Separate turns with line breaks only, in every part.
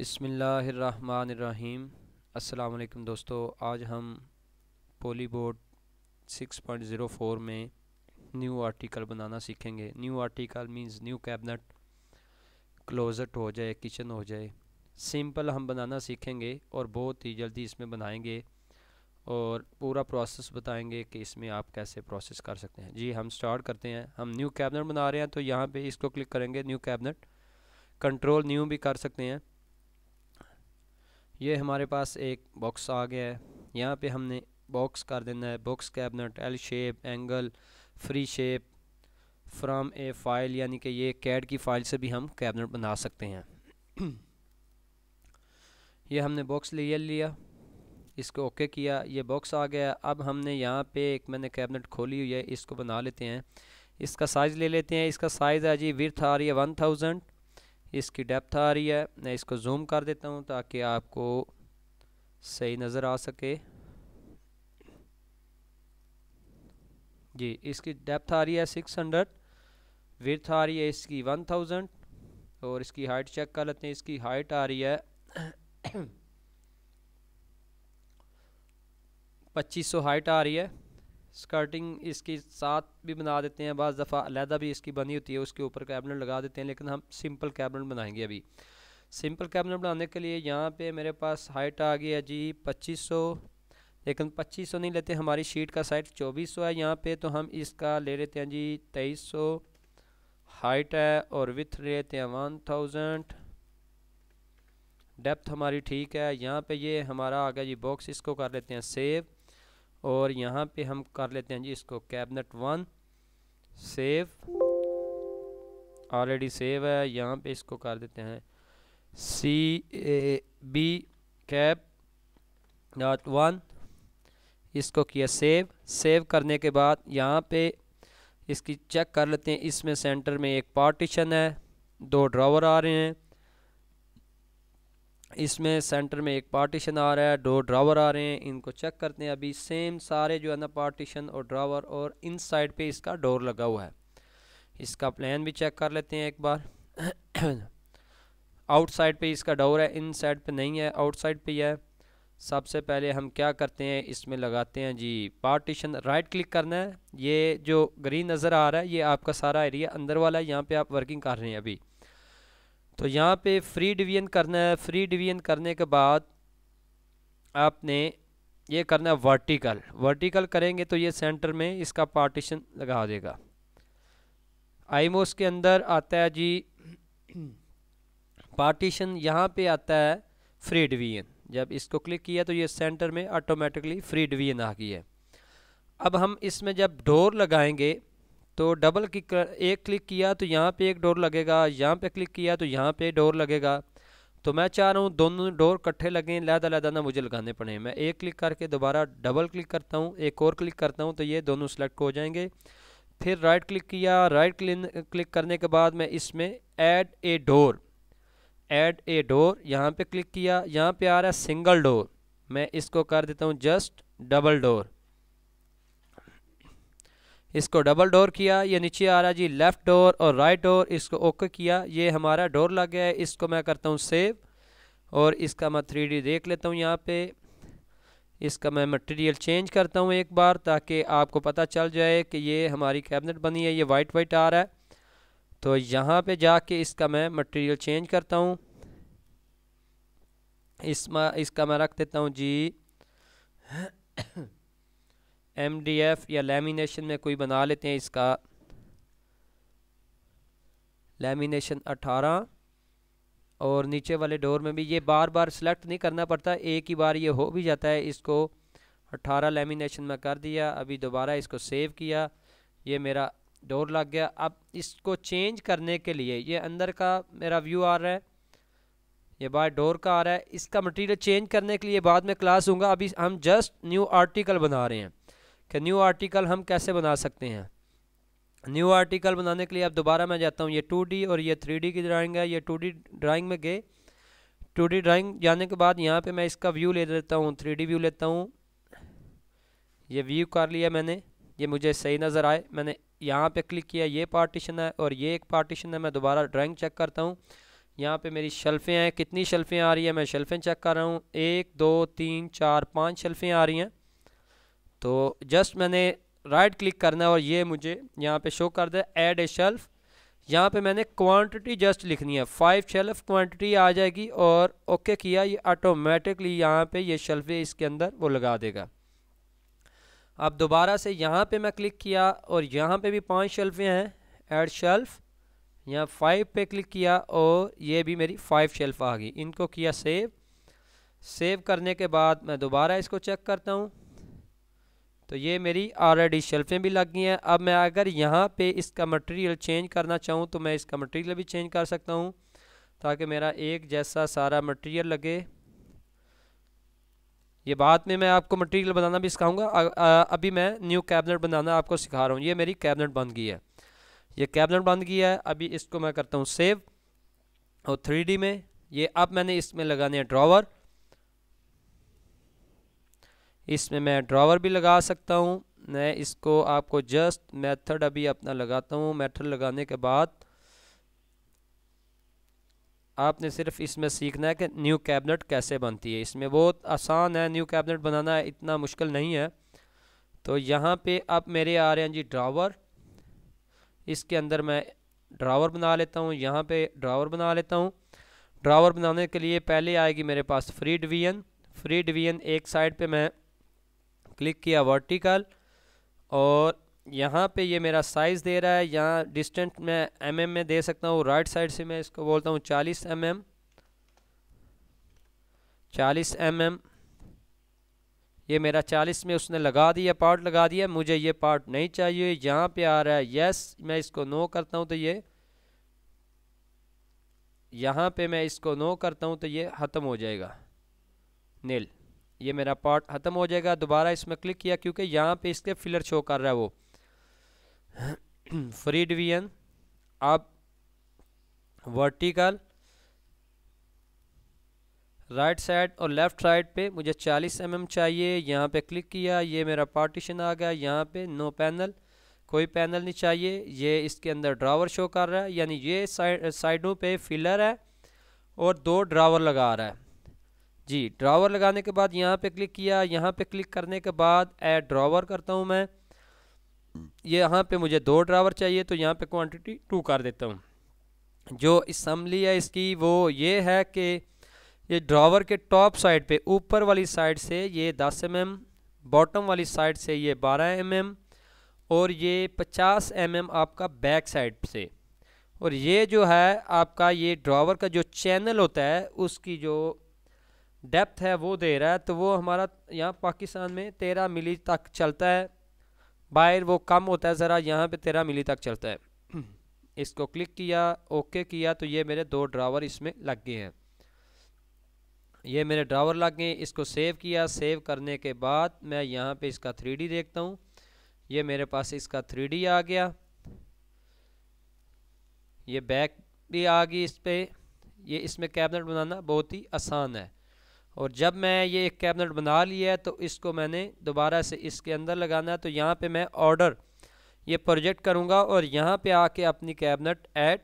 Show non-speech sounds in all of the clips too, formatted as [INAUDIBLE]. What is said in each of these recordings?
बसमीम् अल्लाम दोस्तों आज हम पोलीबोर्ड 6.04 में न्यू आर्टिकल बनाना सीखेंगे new article means new cabinet closet हो जाए किचन हो जाए सिंपल हम बनाना सीखेंगे और बहुत ही जल्दी इसमें बनाएंगे और पूरा प्रोसेस बताएंगे कि इसमें आप कैसे प्रोसेस कर सकते हैं जी हम स्टार्ट करते हैं हम न्यू कैबिनेट बना रहे हैं तो यहाँ पे इसको क्लिक करेंगे न्यू कैबिनेट कंट्रोल न्यू भी कर सकते हैं ये हमारे पास एक बॉक्स आ गया है यहाँ पे हमने बॉक्स कर देना है box cabinet L shape angle free shape from a file यानी कि ये कैड की फाइल से भी हम कैबिनेट बना सकते हैं [CLEARS THROAT] ये हमने बॉक्स ले लिया इसको ओके किया ये बॉक्स आ गया अब हमने यहाँ पे एक मैंने कैबिनेट खोली हुई है इसको बना लेते हैं इसका साइज़ ले लेते हैं इसका साइज़ है जी विर्थ आ रही है वन थाउजेंड इसकी डेप्थ आ रही है मैं इसको जूम कर देता हूँ ताकि आपको सही नज़र आ सके जी इसकी डेप्थ आ रही है सिक्स हंड्रेड विथ आ रही है इसकी वन थाउजेंड और इसकी हाइट चेक कर लेते हैं इसकी हाइट आ रही है [CLEARS THROAT] पच्चीस सौ हाइट आ रही है स्कर्टिंग इसके साथ भी बना देते हैं बज़ दफ़ा अलहदा भी इसकी बनी होती है उसके ऊपर कैबिनेट लगा देते हैं लेकिन हम सिंपल कैबिनेट बनाएंगे अभी सिंपल कैबिनेट बनाने के लिए यहाँ पे मेरे पास हाइट आ गई है जी 2500 लेकिन 2500 नहीं लेते हमारी शीट का साइज 2400 है यहाँ पे तो हम इसका ले लेते हैं जी 2300 हाइट है और विथ लेते हैं वन डेप्थ हमारी ठीक है यहाँ पर ये हमारा आ गया जी बॉक्स इसको कर लेते हैं सेव और यहाँ पे हम कर लेते हैं जी इसको cabinet one save already save है यहाँ पे इसको कर देते हैं C A B cab dot one इसको किया सेव सेव करने के बाद यहाँ पे इसकी चेक कर लेते हैं इसमें सेंटर में एक पार्टीशन है दो ड्रावर आ रहे हैं इसमें सेंटर में एक पार्टीशन आ रहा है दो ड्रावर आ रहे हैं इनको चेक करते हैं अभी सेम सारे जो है ना पार्टीशन और ड्रावर और इन साइड पर इसका डोर लगा हुआ है इसका प्लान भी चेक कर लेते हैं एक बार आउटसाइड [COUGHS] पे इसका डोर है इन साइड पर नहीं है आउटसाइड पे है सबसे पहले हम क्या करते हैं इसमें लगाते हैं जी पार्टीशन राइट क्लिक करना है ये जो ग्रीन नज़र आ रहा है ये आपका सारा एरिया अंदर वाला है यहाँ पे आप वर्किंग कर रहे हैं अभी तो यहाँ पे फ्री डिवीजन करना है फ्री डिवीजन करने के बाद आपने ये करना है वर्टिकल वर्टिकल करेंगे तो ये सेंटर में इसका पार्टीशन लगा देगा आईमोस के अंदर आता है जी पार्टीशन यहाँ पे आता है फ्री डिवीजन जब इसको क्लिक किया तो ये सेंटर में ऑटोमेटिकली फ्री डिवीजन आ गई है अब हम इसमें जब डोर लगाएंगे तो डबल क्लिक एक क्लिक किया तो यहाँ पे एक डोर लगेगा यहाँ पे क्लिक किया तो यहाँ पे डोर लगेगा तो मैं चाह रहा हूँ दोनों डोर इकट्ठे लगें लहदा लहदा ना मुझे लगाने पड़े मैं एक क्लिक करके दोबारा डबल क्लिक करता हूँ एक और क्लिक करता हूँ तो ये दोनों सेलेक्ट हो जाएंगे फिर राइट क्लिक किया राइट क्लिक करने के बाद मैं इसमें add a door add a door यहाँ पे क्लिक किया यहाँ पे आ रहा है सिंगल डोर मैं इसको कर देता हूँ जस्ट डबल डोर इसको डबल डोर किया ये नीचे आ रहा जी लेफ़्ट डोर और राइट डोर इसको ओके किया ये हमारा डोर लग गया है इसको मैं करता हूँ सेव और इसका मैं थ्री देख लेता हूँ यहाँ पे इसका मैं मटेरियल चेंज करता हूँ एक बार ताकि आपको पता चल जाए कि ये हमारी कैबिनेट बनी है ये वाइट वाइट आ रहा है तो यहाँ पे जाके इसका मैं मटेरियल चेंज करता हूँ इसमें इसका मैं रख देता हूँ जी एम डी एफ या लेमिनेशन में कोई बना लेते हैं इसका लेमिनेशन अठारह और नीचे वाले डोर में भी ये बार बार सेलेक्ट नहीं करना पड़ता एक ही बार ये हो भी जाता है इसको अट्ठारह लेमिनेशन में कर दिया अभी दोबारा इसको सेव किया ये मेरा डोर लग गया अब इसको चेंज करने के लिए ये अंदर का मेरा व्यू आ रहा है ये बाहर डोर का आ रहा है इसका मटेरियल चेंज करने के लिए बाद में क्लास हूँ अभी हम जस्ट न्यू आर्टिकल बना रहे हैं कि न्यू आर्टिकल हम कैसे बना सकते हैं न्यू आर्टिकल बनाने के लिए अब दोबारा मैं जाता हूँ ये टू डी और ये थ्री डी की ड्राइंग है ये टू डी ड्राइंग में गए टू डी ड्राइंग जाने के बाद यहाँ पे मैं इसका व्यू ले लेता हूँ थ्री डी व्यू लेता हूँ ये व्यू कर लिया मैंने ये मुझे सही नज़र आए मैंने यहाँ पे क्लिक किया ये पार्टीशन है और ये एक पार्टीशन है मैं दोबारा ड्राइंग चेक करता हूँ यहाँ पे मेरी शेल्फ़ें हैं कितनी शेल्फ़ें आ रही हैं मैं शेल्फ़ें चेक कर रहा हूँ एक दो तीन चार पाँच शेल्फ़ें आ रही हैं तो जस्ट मैंने राइट क्लिक करना है और ये मुझे यहाँ पे शो कर दे ऐड ए शेल्फ यहाँ पे मैंने क्वांटिटी जस्ट लिखनी है फाइव शेल्फ क्वांटिटी आ जाएगी और ओके okay किया ये ऑटोमेटिकली यहाँ पे ये शेल्फ इसके अंदर वो लगा देगा अब दोबारा से यहाँ पे मैं क्लिक किया और यहाँ पे भी पांच शेल्फें हैं ऐड शेल्फ यहाँ फाइव पे क्लिक किया और ये भी मेरी फाइव शेल्फ आ गई इनको किया सेव सेव करने के बाद मैं दोबारा इसको चेक करता हूँ तो ये मेरी ऑलरेडी शेल्फ़ें भी लग गई हैं अब मैं अगर यहाँ पे इसका मटेरियल चेंज करना चाहूँ तो मैं इसका मटेरियल भी चेंज कर सकता हूँ ताकि मेरा एक जैसा सारा मटेरियल लगे ये बाद में मैं आपको मटेरियल बनाना भी सिखाऊंगा अभी मैं न्यू कैबिनेट बनाना आपको सिखा रहा हूँ ये मेरी कैबिनेट बन गई है ये कैबिनेट बन गई है अभी इसको मैं करता हूँ सेव और थ्री में ये अब मैंने इसमें लगाने हैं ड्रावर इसमें मैं ड्रावर भी लगा सकता हूँ मैं इसको आपको जस्ट मेथड अभी अपना लगाता हूँ मेथड लगाने के बाद आपने सिर्फ इसमें सीखना है कि न्यू कैबिनेट कैसे बनती है इसमें बहुत आसान है न्यू कैबिनेट बनाना इतना मुश्किल नहीं है तो यहाँ पे अब मेरे आ रहे हैं जी ड्रावर इसके अंदर मैं ड्रावर बना लेता हूँ यहाँ पे ड्रावर बना लेता हूँ ड्रावर बनाने के लिए पहले आएगी मेरे पास फ्री डिवीजन फ्री डिवीजन एक साइड पे मैं क्लिक किया वर्टिकल और यहाँ पे ये मेरा साइज़ दे रहा है यहाँ डिस्टेंस मैं एम mm में दे सकता हूँ राइट साइड से मैं इसको बोलता हूँ चालीस एम mm, एम चालीस एम mm। एम ये मेरा चालीस में उसने लगा दिया पार्ट लगा दिया मुझे ये पार्ट नहीं चाहिए यहाँ पे आ रहा है यस मैं इसको नो करता हूँ तो ये यहाँ पे मैं इसको नो करता हूँ तो ये ख़त्म हो जाएगा नील ये मेरा पार्ट ख़त्म हो जाएगा दोबारा इसमें क्लिक किया क्योंकि यहाँ पे इसके फिलर शो कर रहा है वो फ्री डिवीजन आप वर्टिकल राइट साइड और लेफ़्ट साइड पे मुझे 40 एम mm चाहिए यहाँ पे क्लिक किया ये मेरा पार्टीशन आ गया यहाँ पे नो पैनल कोई पैनल नहीं चाहिए ये इसके अंदर ड्रावर शो कर रहा है यानी ये साइडों पे फिलर है और दो ड्रावर लगा रहा है जी ड्रावर लगाने के बाद यहाँ पे क्लिक किया यहाँ पे क्लिक करने के बाद ऐड ड्रावर करता हूँ मैं ये यहाँ पे मुझे दो ड्रावर चाहिए तो यहाँ पे क्वांटिटी टू कर देता हूँ जो इसम्बली है इसकी वो ये है कि ये ड्रावर के टॉप साइड पे ऊपर वाली साइड से ये 10 एम mm, बॉटम वाली साइड से ये 12 एम mm, और ये 50 एम mm आपका बैक साइड से और ये जो है आपका ये ड्रावर का जो चैनल होता है उसकी जो डेप्थ है वो दे रहा है तो वो हमारा यहाँ पाकिस्तान में तेरह मिली तक चलता है बाहर वो कम होता है ज़रा यहाँ पे तेरह मिली तक चलता है हम्म। इसको क्लिक किया ओके किया तो ये मेरे दो ड्रावर इसमें लग गए हैं ये मेरे ड्रावर लग गए इसको सेव किया सेव करने के बाद मैं यहाँ पे इसका थ्री देखता हूँ ये मेरे पास इसका थ्री आ गया ये बैक भी आ गई इस पर यह इसमें कैबिनेट बनाना बहुत ही आसान है और जब मैं ये एक कैबिनेट बना लिया है तो इसको मैंने दोबारा से इसके अंदर लगाना है तो यहाँ पे मैं ऑर्डर ये प्रोजेक्ट करूँगा और यहाँ पे आके अपनी कैबिनेट ऐड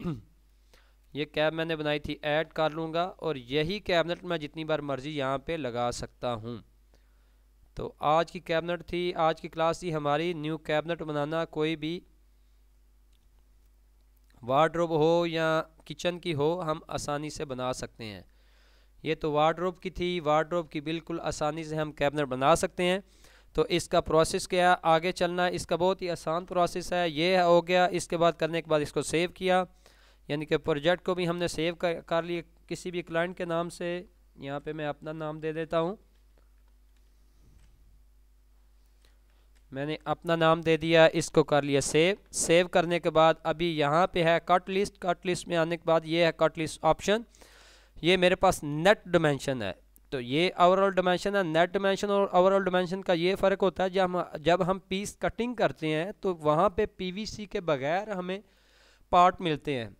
[COUGHS] ये कैब मैंने बनाई थी ऐड कर लूँगा और यही कैबिनेट मैं जितनी बार मर्ज़ी यहाँ पे लगा सकता हूँ तो आज की कैबिनेट थी आज की क्लास थी हमारी न्यू कैबिनेट बनाना कोई भी वार्ड्रोब हो या किचन की हो हम आसानी से बना सकते हैं ये तो वार्ड्रोब की थी वार्ड्रोब की बिल्कुल आसानी से हम कैबिनेट बना सकते हैं तो इसका प्रोसेस क्या है आगे चलना इसका बहुत ही आसान प्रोसेस है ये हो गया इसके बाद करने के बाद इसको सेव किया यानी कि प्रोजेक्ट को भी हमने सेव कर, कर लिया किसी भी क्लाइंट के नाम से यहाँ पे मैं अपना नाम दे देता हूँ मैंने अपना नाम दे दिया इसको कर लिया सेव सेव करने के बाद अभी यहाँ पे है कट लिस्ट कट लिस्ट में आने के बाद ये है कट लिस्ट ऑप्शन ये मेरे पास नेट डोमेंशन है तो ये ओवरऑल डोमेंशन है नेट डोमेंशन और ओवरऑल डोमेंशन का ये फ़र्क होता है जब हम जब हम पीस कटिंग करते हैं तो वहाँ पे पीवीसी के बगैर हमें पार्ट मिलते हैं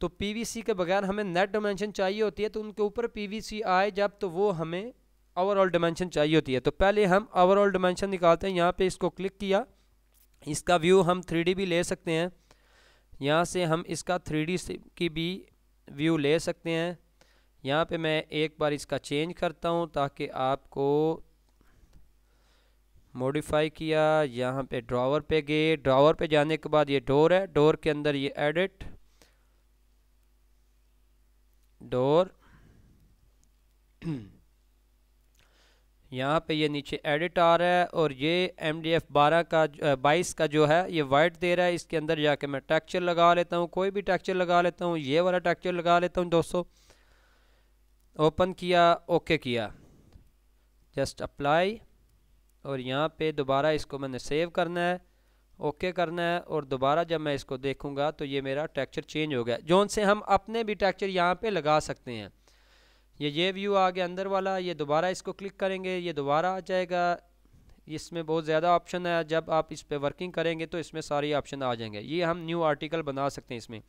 तो पीवीसी के बगैर हमें नेट डोमेंशन चाहिए होती है तो उनके ऊपर पीवीसी आए जब तो वो हमें ओवरऑल डोमेंशन चाहिए होती है तो पहले हम ओवरऑल डोमेंशन निकालते हैं यहाँ पर इसको क्लिक किया इसका व्यू हम थ्री भी ले सकते हैं यहाँ से हम इसका थ्री की भी व्यू ले सकते हैं यहाँ पे मैं एक बार इसका चेंज करता हूँ ताकि आपको मॉडिफाई किया यहाँ पे ड्रावर पे गए ड्रावर पे जाने के बाद ये डोर है डोर के अंदर ये एडिट डोर [CLEARS THROAT] यहाँ पे ये नीचे एडिट आ रहा है और ये एम डी एफ बारह का बाईस का जो है ये वाइट दे रहा है इसके अंदर जाके मैं टेक्चर लगा लेता हूँ कोई भी टेक्चर लगा लेता हूँ ये वाला टेक्चर लगा लेता हूँ दोस्तों ओपन किया ओके किया जस्ट अप्लाई और यहाँ पे दोबारा इसको मैंने सेव करना है ओके okay करना है और दोबारा जब मैं इसको देखूँगा तो ये मेरा टेक्चर चेंज हो गया जोन से हम अपने भी टेक्चर यहाँ पे लगा सकते हैं ये ये व्यू आ गया अंदर वाला ये दोबारा इसको क्लिक करेंगे ये दोबारा आ जाएगा इसमें बहुत ज़्यादा ऑप्शन है जब आप इस पर वर्किंग करेंगे तो इसमें सारी ऑप्शन आ जाएंगे ये हम न्यू आर्टिकल बना सकते हैं इसमें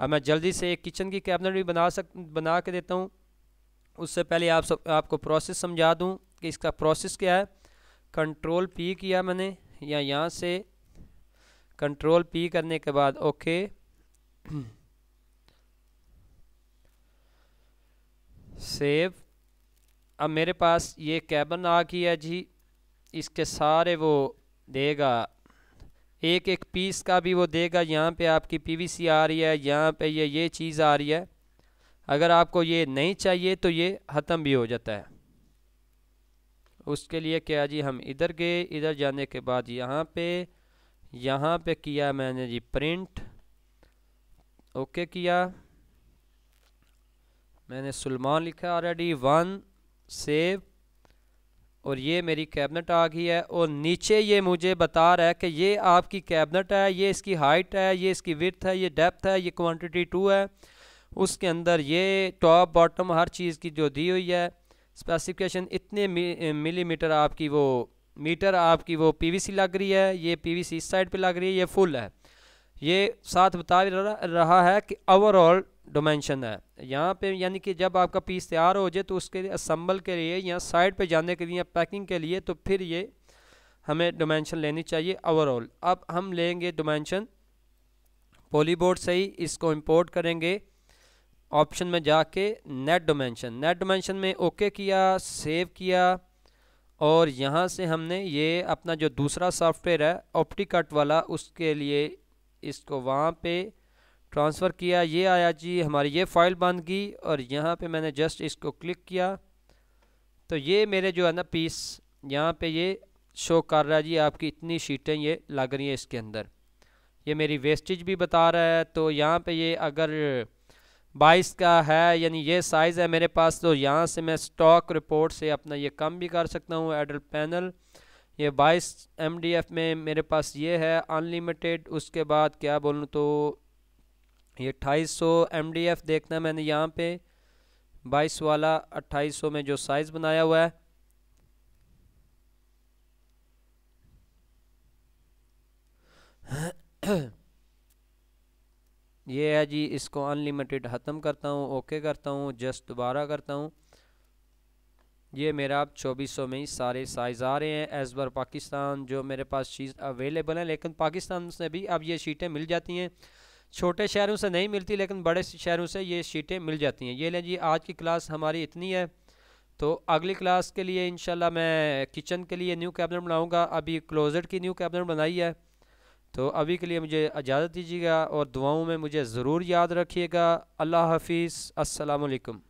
अब मैं जल्दी से एक किचन की कैबिनेट भी बना सक बना के देता हूँ उससे पहले आप सब आपको प्रोसेस समझा दूं कि इसका प्रोसेस क्या है कंट्रोल पी किया मैंने या यहाँ से कंट्रोल पी करने के बाद ओके सेव अब मेरे पास ये कैबन आ गई है जी इसके सारे वो देगा एक एक पीस का भी वो देगा यहाँ पे आपकी पीवीसी आ रही है यहाँ पे ये ये चीज़ आ रही है अगर आपको ये नहीं चाहिए तो ये ख़त्म भी हो जाता है उसके लिए क्या जी हम इधर गए इधर जाने के बाद यहाँ पे यहाँ पे किया मैंने जी प्रिंट ओके किया मैंने सलमान लिखा ऑलरेडी वन सेव और ये मेरी कैबिनेट आ गई है और नीचे ये मुझे बता रहा है कि ये आपकी कैबिनेट है ये इसकी हाइट है ये इसकी विथ है ये डेप्थ है ये क्वांटिटी टू है उसके अंदर ये टॉप बॉटम हर चीज़ की जो दी हुई है स्पेसिफिकेशन इतने मिलीमीटर आपकी वो मीटर आपकी वो पीवीसी लग रही है ये पीवीसी इस साइड पे लग रही है ये फुल है ये साथ बता रहा है कि ओवरऑल डोमेंशन है यहाँ पे यानी कि जब आपका पीस तैयार हो जाए तो उसके लिए असम्बल के लिए या साइड पे जाने के लिए या पैकिंग के लिए तो फिर ये हमें डोमेंशन लेनी चाहिए ओवरऑल अब हम लेंगे डोमेंशन पोलीबोर्ड से ही इसको इम्पोर्ट करेंगे ऑप्शन में जाके नेट डोमेंशन नेट डोमेंशन में ओके किया सेव किया और यहाँ से हमने ये अपना जो दूसरा सॉफ्टवेयर है ऑप्टिकट वाला उसके लिए इसको वहाँ पे ट्रांसफ़र किया ये आया जी हमारी ये फ़ाइल बंद गई और यहाँ पे मैंने जस्ट इसको क्लिक किया तो ये मेरे जो है ना पीस यहाँ पे ये शो कर रहा है जी आपकी इतनी शीटें ये लग रही हैं इसके अंदर ये मेरी वेस्टेज भी बता रहा है तो यहाँ पे ये अगर बाईस का है यानी ये साइज़ है मेरे पास तो यहाँ से मैं स्टॉक रिपोर्ट से अपना ये कम भी कर सकता हूँ एडल पैनल ये बाईस एम में मेरे पास ये है अनलिमिटेड उसके बाद क्या बोलूँ तो ये अट्ठाईस सौ देखना मैंने यहाँ पे बाईस वाला अट्ठाईस सौ में जो साइज़ बनाया हुआ है [CLEARS THROAT] [COUGHS] हाँ, ये है जी इसको अनलिमिटेड ख़त्म करता हूँ ओके करता हूँ जस्ट दोबारा करता हूँ ये मेरा अब चौबीस सौ में ही सारे साइज़ आ रहे हैं एज़ पर पाकिस्तान जो मेरे पास चीज़ अवेलेबल है लेकिन पाकिस्तान से भी अब ये शीटें मिल जाती हैं छोटे शहरों से नहीं मिलती लेकिन बड़े शहरों से ये शीटें मिल जाती हैं ये लें जी आज की क्लास हमारी इतनी है तो अगली क्लास के लिए इन मैं किचन के लिए न्यू कैबिनेट बनाऊँगा अभी क्लोज़ेट की न्यू कैबिनेट बनाई है तो अभी के लिए मुझे इजाज़त दीजिएगा और दुआओं में मुझे ज़रूर याद रखिएगा अल्लाह हाफिज़ असलकम